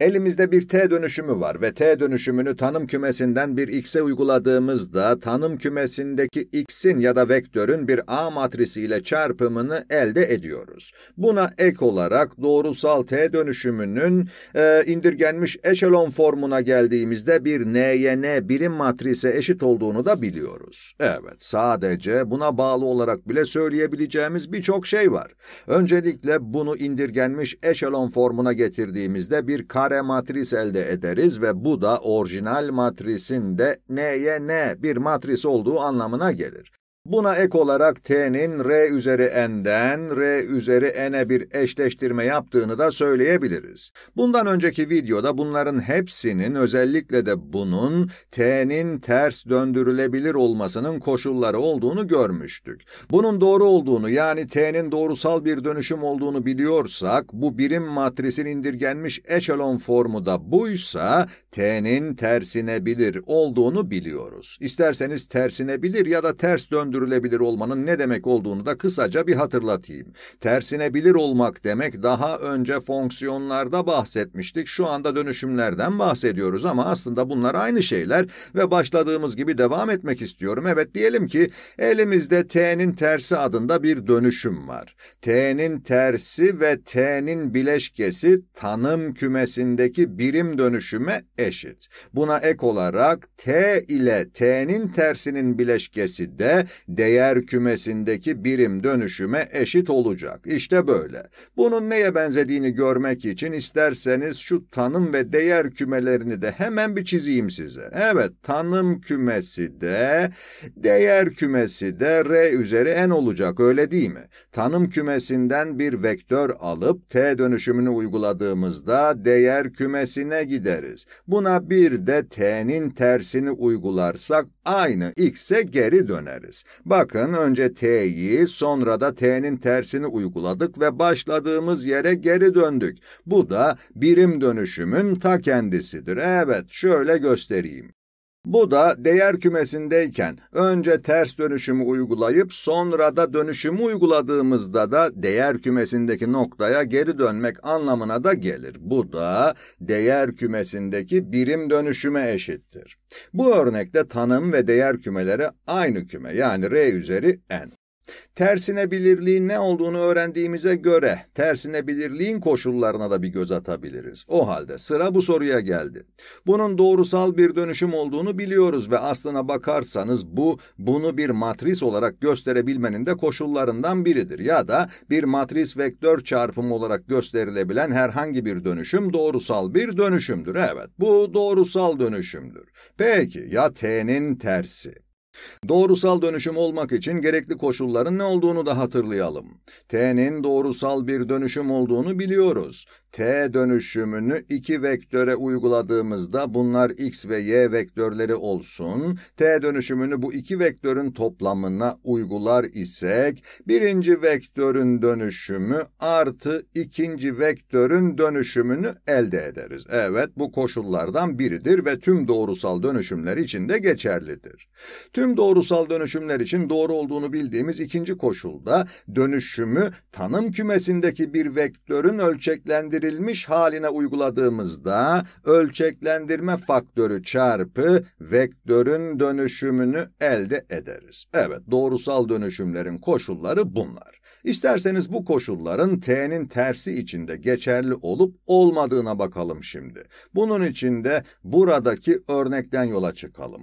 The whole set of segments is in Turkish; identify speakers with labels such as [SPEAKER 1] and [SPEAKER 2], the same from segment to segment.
[SPEAKER 1] Elimizde bir T dönüşümü var ve T dönüşümünü tanım kümesinden bir X'e uyguladığımızda tanım kümesindeki X'in ya da vektörün bir A matrisiyle çarpımını elde ediyoruz. Buna ek olarak doğrusal T dönüşümünün e, indirgenmiş eşelon formuna geldiğimizde bir N'ye N birim matrise eşit olduğunu da biliyoruz. Evet, sadece buna bağlı olarak bile söyleyebileceğimiz birçok şey var. Öncelikle bunu indirgenmiş eşelon formuna getirdiğimizde bir kar kare matris elde ederiz ve bu da orijinal matrisin de n'ye n bir matris olduğu anlamına gelir. Buna ek olarak t'nin r üzeri n'den r üzeri n'e bir eşleştirme yaptığını da söyleyebiliriz. Bundan önceki videoda bunların hepsinin özellikle de bunun t'nin ters döndürülebilir olmasının koşulları olduğunu görmüştük. Bunun doğru olduğunu yani t'nin doğrusal bir dönüşüm olduğunu biliyorsak bu birim matrisin indirgenmiş eşelon formu da buysa t'nin tersinebilir olduğunu biliyoruz. İsterseniz tersinebilir ya da ters döndürülebilir sürdürülebilir olmanın ne demek olduğunu da kısaca bir hatırlatayım. Tersinebilir olmak demek daha önce fonksiyonlarda bahsetmiştik. Şu anda dönüşümlerden bahsediyoruz ama aslında bunlar aynı şeyler ve başladığımız gibi devam etmek istiyorum. Evet diyelim ki elimizde t'nin tersi adında bir dönüşüm var. t'nin tersi ve t'nin bileşkesi tanım kümesindeki birim dönüşüme eşit. Buna ek olarak t ile t'nin tersinin bileşkesi de değer kümesindeki birim dönüşüme eşit olacak. İşte böyle. Bunun neye benzediğini görmek için isterseniz şu tanım ve değer kümelerini de hemen bir çizeyim size. Evet, tanım kümesi de değer kümesi de R üzeri N olacak öyle değil mi? Tanım kümesinden bir vektör alıp T dönüşümünü uyguladığımızda değer kümesine gideriz. Buna bir de T'nin tersini uygularsak aynı X'e geri döneriz. Bakın önce t'yi sonra da t'nin tersini uyguladık ve başladığımız yere geri döndük. Bu da birim dönüşümün ta kendisidir. Evet şöyle göstereyim. Bu da değer kümesindeyken önce ters dönüşümü uygulayıp sonra da dönüşümü uyguladığımızda da değer kümesindeki noktaya geri dönmek anlamına da gelir. Bu da değer kümesindeki birim dönüşüme eşittir. Bu örnekte tanım ve değer kümeleri aynı küme yani R üzeri N. Tersine bilirliğin ne olduğunu öğrendiğimize göre tersine bilirliğin koşullarına da bir göz atabiliriz. O halde sıra bu soruya geldi. Bunun doğrusal bir dönüşüm olduğunu biliyoruz ve aslına bakarsanız bu bunu bir matris olarak gösterebilmenin de koşullarından biridir. Ya da bir matris vektör çarpımı olarak gösterilebilen herhangi bir dönüşüm doğrusal bir dönüşümdür. Evet bu doğrusal dönüşümdür. Peki ya t'nin tersi? Doğrusal dönüşüm olmak için gerekli koşulların ne olduğunu da hatırlayalım. T'nin doğrusal bir dönüşüm olduğunu biliyoruz t dönüşümünü iki vektöre uyguladığımızda bunlar x ve y vektörleri olsun. t dönüşümünü bu iki vektörün toplamına uygular isek birinci vektörün dönüşümü artı ikinci vektörün dönüşümünü elde ederiz. Evet bu koşullardan biridir ve tüm doğrusal dönüşümler için de geçerlidir. Tüm doğrusal dönüşümler için doğru olduğunu bildiğimiz ikinci koşulda dönüşümü tanım kümesindeki bir vektörün ölçeklendirilmesi birleştirilmiş haline uyguladığımızda ölçeklendirme faktörü çarpı vektörün dönüşümünü elde ederiz. Evet, doğrusal dönüşümlerin koşulları bunlar. İsterseniz bu koşulların t'nin tersi içinde geçerli olup olmadığına bakalım şimdi. Bunun için de buradaki örnekten yola çıkalım.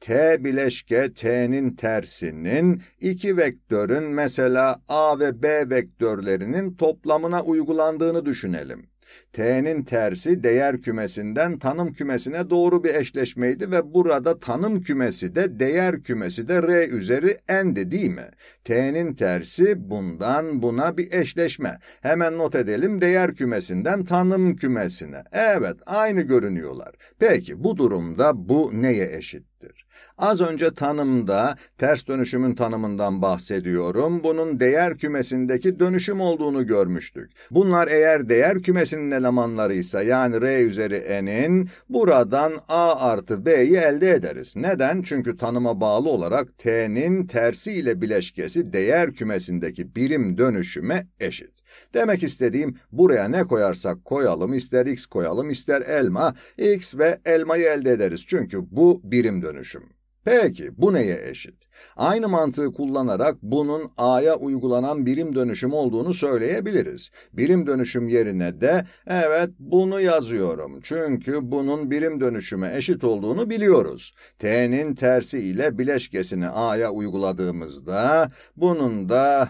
[SPEAKER 1] T bileşke T'nin tersinin iki vektörün mesela A ve B vektörlerinin toplamına uygulandığını düşünelim. T'nin tersi değer kümesinden tanım kümesine doğru bir eşleşmeydi ve burada tanım kümesi de değer kümesi de R üzeri N'di değil mi? T'nin tersi bundan buna bir eşleşme. Hemen not edelim değer kümesinden tanım kümesine. Evet aynı görünüyorlar. Peki bu durumda bu neye eşittir? Az önce tanımda ters dönüşümün tanımından bahsediyorum. Bunun değer kümesindeki dönüşüm olduğunu görmüştük. Bunlar eğer değer kümesinin elemanlarıysa yani R üzeri n'in buradan a artı b'yi elde ederiz. Neden? Çünkü tanıma bağlı olarak t'nin tersi ile bileşkesi değer kümesindeki birim dönüşüme eşit. Demek istediğim buraya ne koyarsak koyalım ister x koyalım ister elma x ve elmayı elde ederiz. Çünkü bu birim dönüşüm. Peki bu neye eşit? Aynı mantığı kullanarak bunun A'ya uygulanan birim dönüşüm olduğunu söyleyebiliriz. Birim dönüşüm yerine de evet bunu yazıyorum çünkü bunun birim dönüşüme eşit olduğunu biliyoruz. T'nin tersi ile bileşkesini A'ya uyguladığımızda bunun da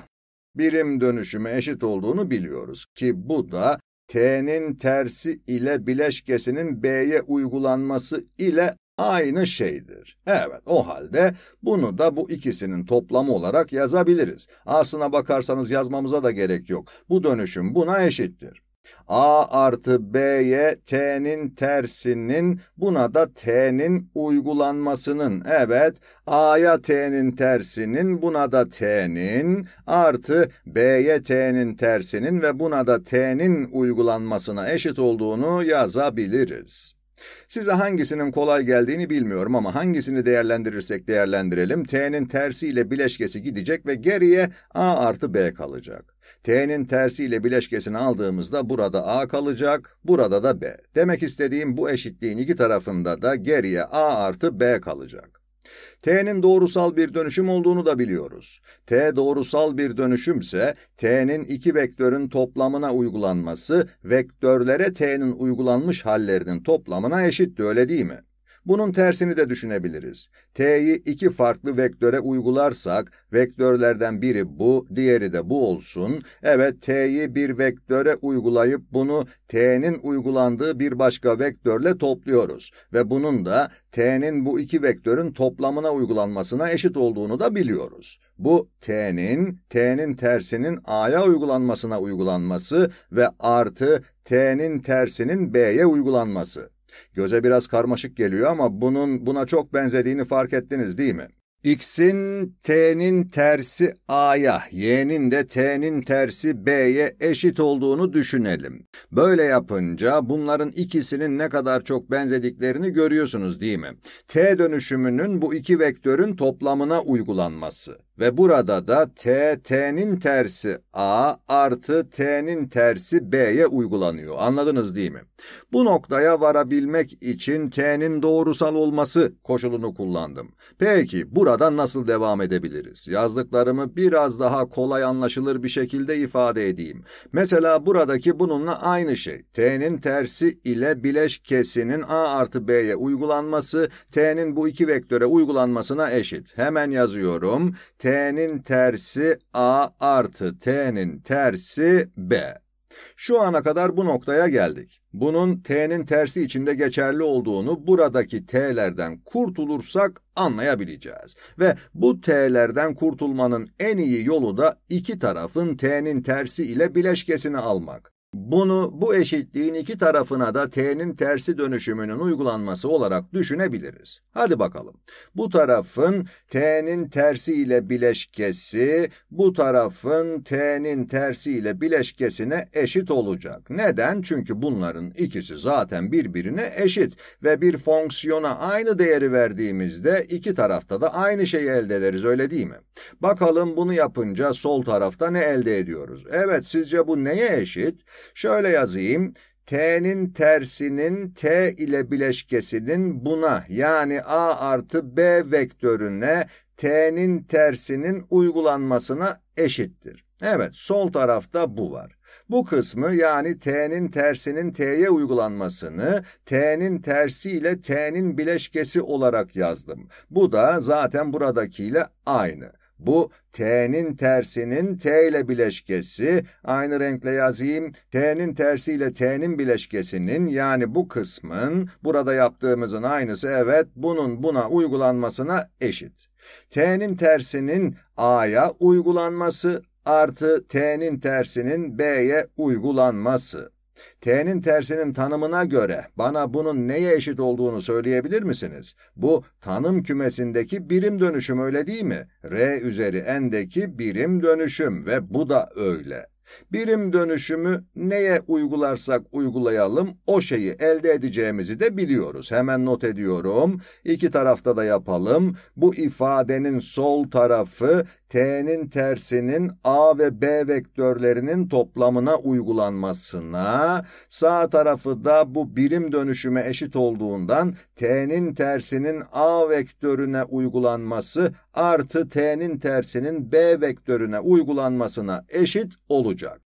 [SPEAKER 1] birim dönüşüme eşit olduğunu biliyoruz ki bu da T'nin tersi ile bileşkesinin B'ye uygulanması ile aynı şeydir. Evet, o halde bunu da bu ikisinin toplamı olarak yazabiliriz. Aslına bakarsanız yazmamıza da gerek yok. Bu dönüşüm buna eşittir. A artı B'ye T'nin tersinin buna da T'nin uygulanmasının evet A'ya T'nin tersinin buna da T'nin artı B'ye T'nin tersinin ve buna da T'nin uygulanmasına eşit olduğunu yazabiliriz. Size hangisinin kolay geldiğini bilmiyorum ama hangisini değerlendirirsek değerlendirelim, T'nin tersiyle bileşkesi gidecek ve geriye A artı B kalacak. T'nin tersiyle bileşkesini aldığımızda burada A kalacak, burada da B. Demek istediğim bu eşitliğin iki tarafında da geriye A artı B kalacak. T'nin doğrusal bir dönüşüm olduğunu da biliyoruz. T doğrusal bir dönüşümse T'nin iki vektörün toplamına uygulanması vektörlere T'nin uygulanmış hallerinin toplamına eşitti öyle değil mi? Bunun tersini de düşünebiliriz. T'yi iki farklı vektöre uygularsak, vektörlerden biri bu, diğeri de bu olsun. Evet, T'yi bir vektöre uygulayıp bunu T'nin uygulandığı bir başka vektörle topluyoruz. Ve bunun da T'nin bu iki vektörün toplamına uygulanmasına eşit olduğunu da biliyoruz. Bu t'nin, t'nin tersinin a'ya uygulanmasına uygulanması ve artı t'nin tersinin b'ye uygulanması. Göze biraz karmaşık geliyor ama bunun buna çok benzediğini fark ettiniz değil mi? X'in T'nin tersi A'ya, Y'nin de T'nin tersi B'ye eşit olduğunu düşünelim. Böyle yapınca bunların ikisinin ne kadar çok benzediklerini görüyorsunuz değil mi? T dönüşümünün bu iki vektörün toplamına uygulanması. Ve burada da T, T'nin tersi A artı T'nin tersi B'ye uygulanıyor. Anladınız değil mi? Bu noktaya varabilmek için T'nin doğrusal olması koşulunu kullandım. Peki burada nasıl devam edebiliriz? Yazdıklarımı biraz daha kolay anlaşılır bir şekilde ifade edeyim. Mesela buradaki bununla aynı şey. T'nin tersi ile bileşkesinin A artı B'ye uygulanması, T'nin bu iki vektöre uygulanmasına eşit. Hemen yazıyorum. T T'nin tersi A artı T'nin tersi B. Şu ana kadar bu noktaya geldik. Bunun T'nin tersi içinde geçerli olduğunu buradaki T'lerden kurtulursak anlayabileceğiz. Ve bu T'lerden kurtulmanın en iyi yolu da iki tarafın T'nin tersi ile bileşkesini almak. Bunu bu eşitliğin iki tarafına da t'nin tersi dönüşümünün uygulanması olarak düşünebiliriz. Hadi bakalım. Bu tarafın t'nin tersi ile bileşkesi bu tarafın t'nin tersi ile bileşkesine eşit olacak. Neden? Çünkü bunların ikisi zaten birbirine eşit ve bir fonksiyona aynı değeri verdiğimizde iki tarafta da aynı şeyi elde ederiz öyle değil mi? Bakalım bunu yapınca sol tarafta ne elde ediyoruz? Evet sizce bu neye eşit? Şöyle yazayım. T'nin tersinin T ile bileşkesinin buna yani A artı B vektörüne T'nin tersinin uygulanmasına eşittir. Evet sol tarafta bu var. Bu kısmı yani t'nin tersinin t'ye uygulanmasını t'nin tersi ile t'nin bileşkesi olarak yazdım. Bu da zaten buradakiyle aynı. Bu T'nin tersinin T ile bileşkesi, aynı renkle yazayım, T'nin tersiyle T'nin bileşkesinin yani bu kısmın, burada yaptığımızın aynısı evet, bunun buna uygulanmasına eşit. T'nin tersinin A'ya uygulanması artı T'nin tersinin B'ye uygulanması. T'nin tersinin tanımına göre bana bunun neye eşit olduğunu söyleyebilir misiniz? Bu tanım kümesindeki birim dönüşüm öyle değil mi? R üzeri n'deki birim dönüşüm ve bu da öyle. Birim dönüşümü neye uygularsak uygulayalım o şeyi elde edeceğimizi de biliyoruz. Hemen not ediyorum. İki tarafta da yapalım. Bu ifadenin sol tarafı T'nin tersinin A ve B vektörlerinin toplamına uygulanmasına, sağ tarafı da bu birim dönüşüme eşit olduğundan T'nin tersinin A vektörüne uygulanması artı T'nin tersinin B vektörüne uygulanmasına eşit olacak.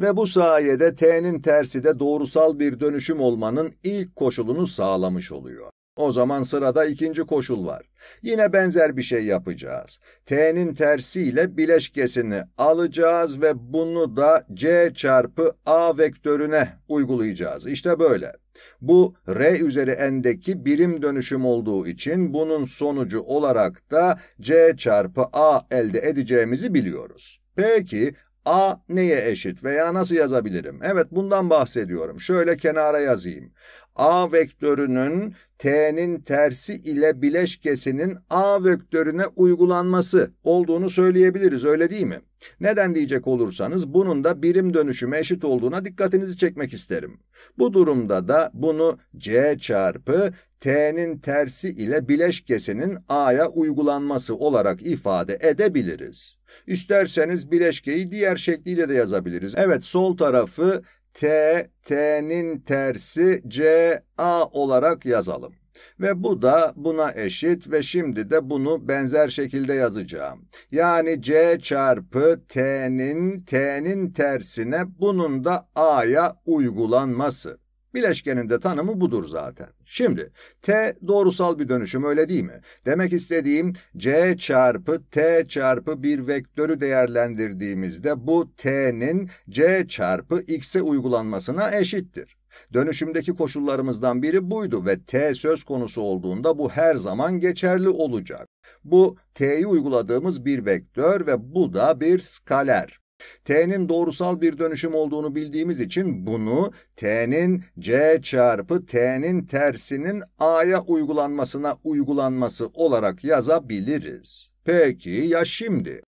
[SPEAKER 1] Ve bu sayede T'nin tersi de doğrusal bir dönüşüm olmanın ilk koşulunu sağlamış oluyor. O zaman sırada ikinci koşul var. Yine benzer bir şey yapacağız. T'nin tersiyle bileşkesini alacağız ve bunu da C çarpı A vektörüne uygulayacağız. İşte böyle. Bu R üzeri n'deki birim dönüşüm olduğu için bunun sonucu olarak da C çarpı A elde edeceğimizi biliyoruz. Peki A neye eşit veya nasıl yazabilirim? Evet bundan bahsediyorum. Şöyle kenara yazayım. A vektörünün T'nin tersi ile bileşkesinin A vektörüne uygulanması olduğunu söyleyebiliriz öyle değil mi? Neden diyecek olursanız bunun da birim dönüşüme eşit olduğuna dikkatinizi çekmek isterim. Bu durumda da bunu C çarpı T'nin tersi ile bileşkesinin A'ya uygulanması olarak ifade edebiliriz. İsterseniz bileşkeyi diğer şekliyle de yazabiliriz. Evet sol tarafı T, T'nin tersi C, A olarak yazalım. Ve bu da buna eşit ve şimdi de bunu benzer şekilde yazacağım. Yani C çarpı T'nin T'nin tersine bunun da A'ya uygulanması. Bileşkenin de tanımı budur zaten. Şimdi T doğrusal bir dönüşüm öyle değil mi? Demek istediğim C çarpı T çarpı bir vektörü değerlendirdiğimizde bu T'nin C çarpı X'e uygulanmasına eşittir. Dönüşümdeki koşullarımızdan biri buydu ve t söz konusu olduğunda bu her zaman geçerli olacak. Bu t'yi uyguladığımız bir vektör ve bu da bir skaler. T'nin doğrusal bir dönüşüm olduğunu bildiğimiz için bunu T'nin C çarpı T'nin tersinin A'ya uygulanmasına uygulanması olarak yazabiliriz. Peki ya şimdi?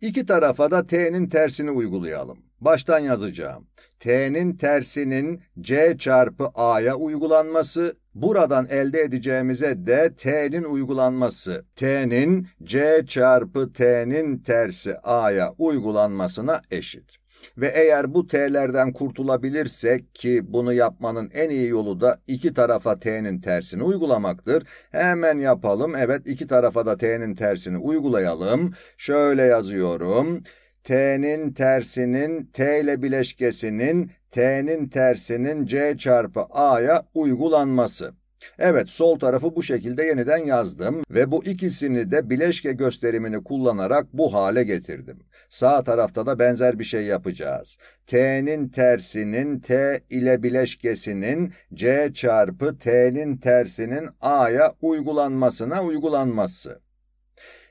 [SPEAKER 1] İki tarafa da T'nin tersini uygulayalım. Baştan yazacağım. T'nin tersinin C çarpı A'ya uygulanması buradan elde edeceğimize de t'nin uygulanması, t'nin c çarpı t'nin tersi a'ya uygulanmasına eşit. Ve eğer bu t'lerden kurtulabilirsek ki bunu yapmanın en iyi yolu da iki tarafa t'nin tersini uygulamaktır. Hemen yapalım. Evet iki tarafa da t'nin tersini uygulayalım. Şöyle yazıyorum. T'nin tersinin T ile bileşkesinin T'nin tersinin C çarpı A'ya uygulanması. Evet sol tarafı bu şekilde yeniden yazdım ve bu ikisini de bileşke gösterimini kullanarak bu hale getirdim. Sağ tarafta da benzer bir şey yapacağız. T'nin tersinin T ile bileşkesinin C çarpı T'nin tersinin A'ya uygulanmasına uygulanması.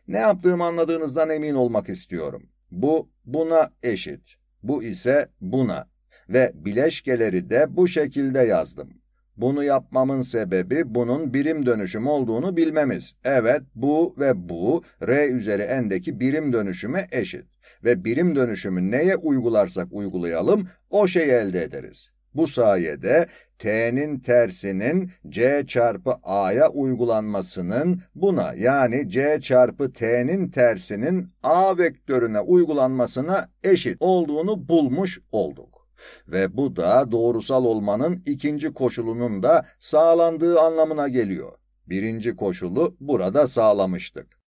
[SPEAKER 1] Ne yaptığımı anladığınızdan emin olmak istiyorum. Bu buna eşit. Bu ise buna. Ve bileşkeleri de bu şekilde yazdım. Bunu yapmamın sebebi bunun birim dönüşüm olduğunu bilmemiz. Evet, bu ve bu R üzeri n'deki birim dönüşüme eşit. Ve birim dönüşümü neye uygularsak uygulayalım o şeyi elde ederiz. Bu sayede T'nin tersinin C çarpı A'ya uygulanmasının buna yani C çarpı T'nin tersinin A vektörüne uygulanmasına eşit olduğunu bulmuş olduk. Ve bu da doğrusal olmanın ikinci koşulunun da sağlandığı anlamına geliyor. Birinci koşulu burada sağlamıştık.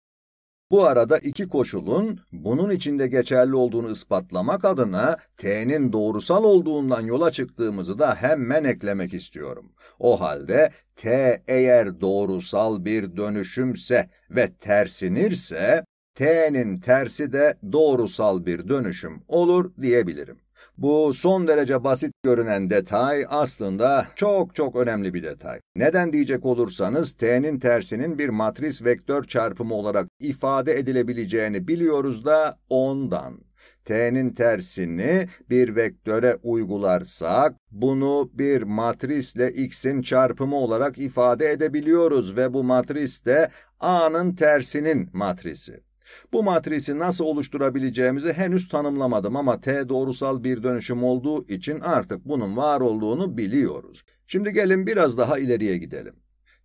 [SPEAKER 1] Bu arada iki koşulun bunun içinde geçerli olduğunu ispatlamak adına T'nin doğrusal olduğundan yola çıktığımızı da hemen eklemek istiyorum. O halde T eğer doğrusal bir dönüşümse ve tersinirse T'nin tersi de doğrusal bir dönüşüm olur diyebilirim. Bu son derece basit görünen detay aslında çok çok önemli bir detay. Neden diyecek olursanız t'nin tersinin bir matris vektör çarpımı olarak ifade edilebileceğini biliyoruz da ondan. T'nin tersini bir vektöre uygularsak bunu bir matrisle x'in çarpımı olarak ifade edebiliyoruz ve bu matris de a'nın tersinin matrisi. Bu matrisi nasıl oluşturabileceğimizi henüz tanımlamadım ama T doğrusal bir dönüşüm olduğu için artık bunun var olduğunu biliyoruz. Şimdi gelin biraz daha ileriye gidelim.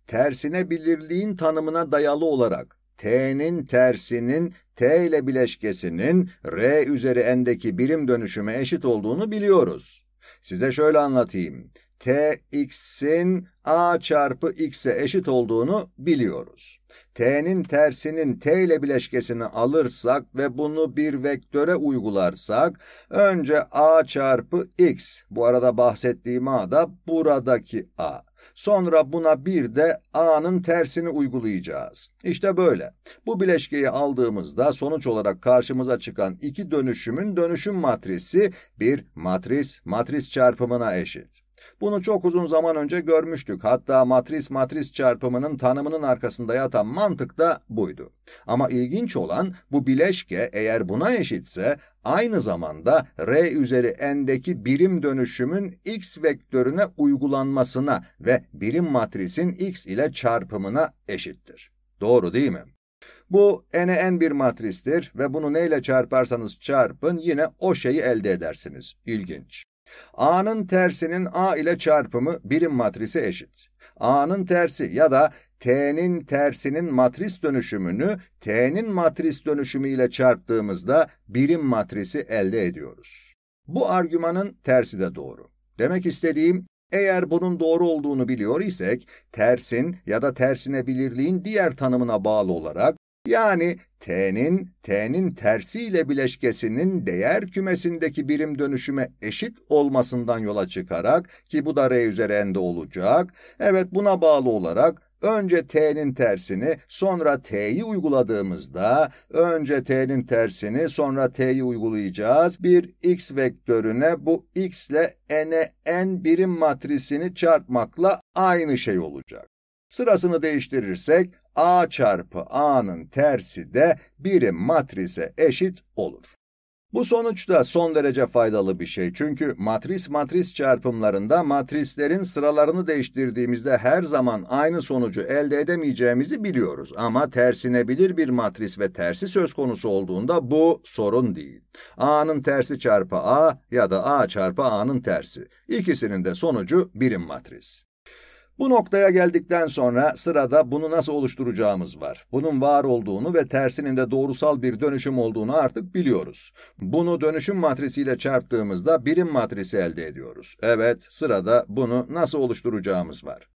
[SPEAKER 1] Tersine bilirliğin tanımına dayalı olarak T'nin tersinin T ile bileşkesinin R üzeri n'deki birim dönüşüme eşit olduğunu biliyoruz. Size şöyle anlatayım tx'in a çarpı x'e eşit olduğunu biliyoruz. t'nin tersinin t ile bileşkesini alırsak ve bunu bir vektöre uygularsak önce a çarpı x, bu arada bahsettiğim a da buradaki a. Sonra buna bir de a'nın tersini uygulayacağız. İşte böyle. Bu bileşkeyi aldığımızda sonuç olarak karşımıza çıkan iki dönüşümün dönüşüm matrisi bir matris matris çarpımına eşit. Bunu çok uzun zaman önce görmüştük. Hatta matris matris çarpımının tanımının arkasında yatan mantık da buydu. Ama ilginç olan bu bileşke eğer buna eşitse aynı zamanda R üzeri n'deki birim dönüşümün x vektörüne uygulanmasına ve birim matrisin x ile çarpımına eşittir. Doğru değil mi? Bu n'e n bir matristir ve bunu neyle çarparsanız çarpın yine o şeyi elde edersiniz. İlginç. A'nın tersinin A ile çarpımı birim matrisi eşit. A'nın tersi ya da T'nin tersinin matris dönüşümünü T'nin matris dönüşümü ile çarptığımızda birim matrisi elde ediyoruz. Bu argümanın tersi de doğru. Demek istediğim eğer bunun doğru olduğunu biliyor isek tersin ya da tersine tersinebilirliğin diğer tanımına bağlı olarak yani t'nin, t'nin tersiyle bileşkesinin değer kümesindeki birim dönüşüme eşit olmasından yola çıkarak ki bu da r üzerinde olacak. Evet buna bağlı olarak önce t'nin tersini sonra t'yi uyguladığımızda önce t'nin tersini sonra t'yi uygulayacağız. Bir x vektörüne bu x ile n'e n birim matrisini çarpmakla aynı şey olacak. Sırasını değiştirirsek A çarpı A'nın tersi de birim matrise eşit olur. Bu sonuç da son derece faydalı bir şey çünkü matris matris çarpımlarında matrislerin sıralarını değiştirdiğimizde her zaman aynı sonucu elde edemeyeceğimizi biliyoruz. Ama tersinebilir bir matris ve tersi söz konusu olduğunda bu sorun değil. A'nın tersi çarpı A ya da A çarpı A'nın tersi. İkisinin de sonucu birim matris. Bu noktaya geldikten sonra sırada bunu nasıl oluşturacağımız var. Bunun var olduğunu ve tersinin de doğrusal bir dönüşüm olduğunu artık biliyoruz. Bunu dönüşüm matrisiyle çarptığımızda birim matrisi elde ediyoruz. Evet, sırada bunu nasıl oluşturacağımız var.